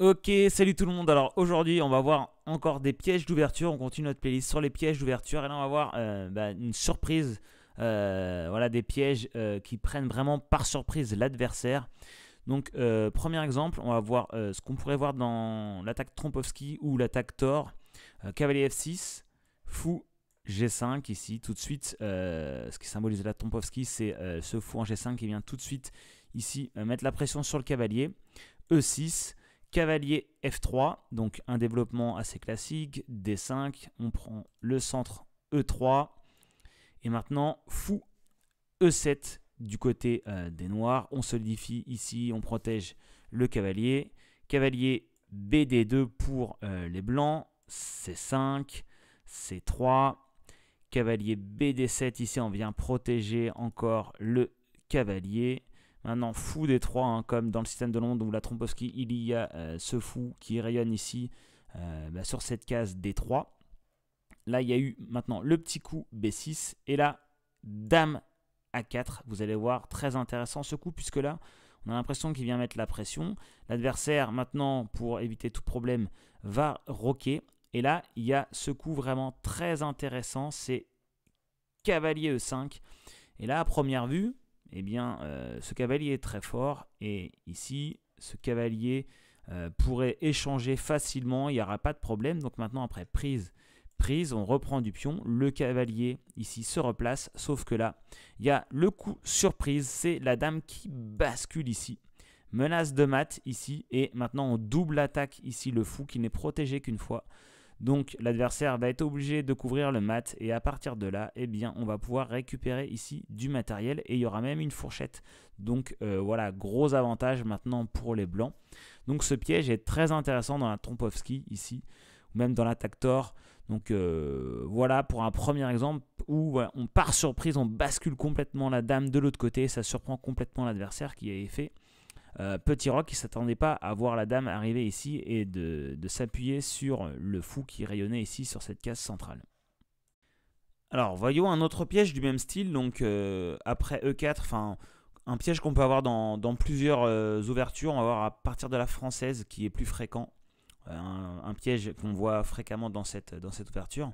Ok, salut tout le monde. Alors aujourd'hui, on va voir encore des pièges d'ouverture. On continue notre playlist sur les pièges d'ouverture. Et là, on va voir euh, bah, une surprise. Euh, voilà, des pièges euh, qui prennent vraiment par surprise l'adversaire. Donc, premier exemple, on va voir ce qu'on pourrait voir dans l'attaque Trompowski ou l'attaque Thor. cavalier F6, fou G5 ici, tout de suite. ce qui symbolise la Trompowski c'est ce fou en G5 qui vient tout de suite ici mettre la pression sur le cavalier. E6, Cavalier F3, donc un développement assez classique, D5, on prend le centre E3, et maintenant fou E7 du côté euh, des noirs, on solidifie ici, on protège le cavalier, cavalier BD2 pour euh, les blancs, C5, C3, cavalier BD7, ici on vient protéger encore le cavalier, maintenant fou D3, hein, comme dans le système de Londres où la Trompowski, il y a euh, ce fou qui rayonne ici euh, bah, sur cette case D3. Là, il y a eu maintenant le petit coup B6 et là, dame A4. Vous allez voir, très intéressant ce coup puisque là, on a l'impression qu'il vient mettre la pression. L'adversaire, maintenant, pour éviter tout problème, va roquer. Et là, il y a ce coup vraiment très intéressant, c'est cavalier E5. Et là, à première vue, eh bien, euh, ce cavalier est très fort et ici, ce cavalier euh, pourrait échanger facilement, il n'y aura pas de problème. Donc maintenant, après prise, prise, on reprend du pion, le cavalier ici se replace, sauf que là, il y a le coup surprise, c'est la dame qui bascule ici. Menace de mat ici, et maintenant on double attaque ici le fou qui n'est protégé qu'une fois. Donc l'adversaire va être obligé de couvrir le mat et à partir de là, eh bien, on va pouvoir récupérer ici du matériel et il y aura même une fourchette. Donc euh, voilà, gros avantage maintenant pour les blancs. Donc ce piège est très intéressant dans la Trompovski ici, ou même dans l'attaque Thor. Donc euh, voilà pour un premier exemple où on part surprise, on bascule complètement la dame de l'autre côté, ça surprend complètement l'adversaire qui a fait euh, Petit Rock qui s'attendait pas à voir la dame arriver ici et de, s'appuyer sur le fou qui rayonnait ici sur cette case centrale. Alors voyons un autre piège du même style, donc euh, après E4, enfin un piège qu'on peut avoir dans, plusieurs euh, ouvertures, on va voir à partir de la française qui est plus fréquent, un, piège qu'on voit fréquemment dans cette, dans cette ouverture.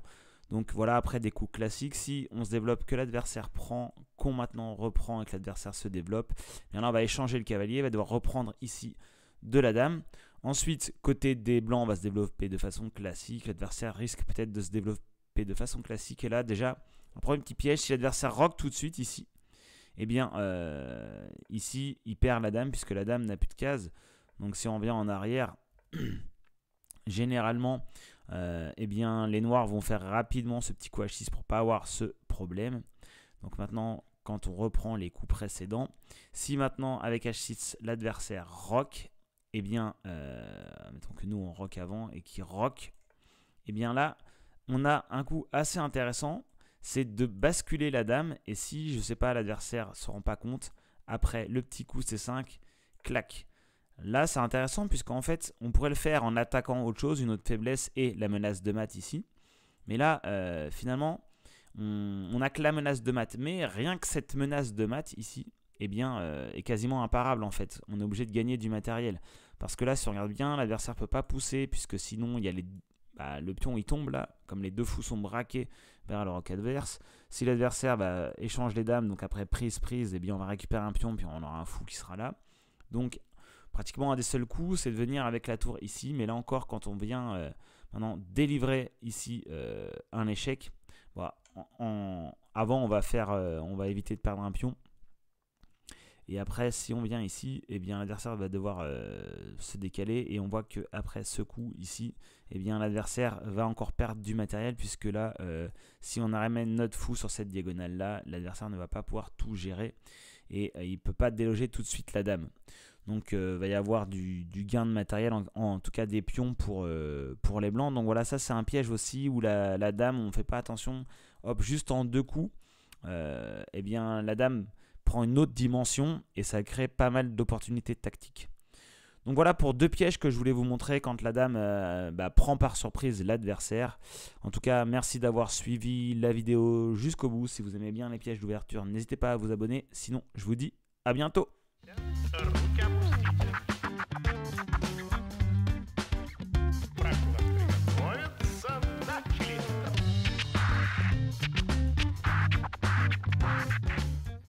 Donc voilà, après des coups classiques, si on se développe que l'adversaire prend maintenant reprend et que l'adversaire se développe, et eh là on va échanger le cavalier, va devoir reprendre ici de la dame. Ensuite, côté des blancs, on va se développer de façon classique. L'adversaire risque peut-être de se développer de façon classique. Et là, déjà, on prend un petit piège. Si l'adversaire rock tout de suite ici, eh bien, euh, ici, il perd la dame puisque la dame n'a plus de case. Donc, si on vient en arrière, généralement, euh, eh bien, les noirs vont faire rapidement ce petit coup H6 pour pas avoir ce problème. Donc maintenant, quand on reprend les coups précédents. Si maintenant avec H6 l'adversaire rock, et eh bien, euh, mettons que nous on rock avant et qui rock, et eh bien là, on a un coup assez intéressant, c'est de basculer la dame, et si, je sais pas, l'adversaire se rend pas compte, après le petit coup C5, clac. Là, c'est intéressant puisqu'en fait, on pourrait le faire en attaquant autre chose, une autre faiblesse et la menace de mat ici. Mais là, euh, finalement, on, n'a a que la menace de maths. Mais rien que cette menace de maths ici, eh bien, euh, est quasiment imparable en fait. On est obligé de gagner du matériel. Parce que là, si on regarde bien, l'adversaire peut pas pousser, puisque sinon, il y a les... Bah, le pion il tombe là, comme les deux fous sont braqués vers le roc adverse. Si l'adversaire bah, échange les dames, donc après prise, prise, et eh bien on va récupérer un pion, puis on aura un fou qui sera là. Donc pratiquement un des seuls coups, c'est de venir avec la tour ici, mais là encore, quand on vient euh, maintenant délivrer ici euh, un échec, voilà. Bah, avant, on va faire, euh, on va éviter de perdre un pion. Et après, si on vient ici, eh bien l'adversaire va devoir euh, se décaler. Et on voit que après ce coup ici, eh bien l'adversaire va encore perdre du matériel puisque là, euh, si on ramène notre fou sur cette diagonale là, l'adversaire ne va pas pouvoir tout gérer et euh, il ne peut pas déloger tout de suite la dame. Donc il euh, va y avoir du, gain de matériel, en, tout cas des pions euh, pour, les blancs. Donc voilà, ça c'est un piège aussi où la, dame, on ne fait pas attention, hop, juste en deux coups, eh bien la dame prend une autre dimension et ça crée pas mal d'opportunités tactiques. Donc voilà pour deux pièges que je voulais vous montrer quand la dame euh, bah, prend par surprise l'adversaire. En tout cas, merci d'avoir suivi la vidéo jusqu'au bout. Si vous aimez bien les pièges d'ouverture, n'hésitez pas à vous abonner. Sinon, je vous dis à bientôt.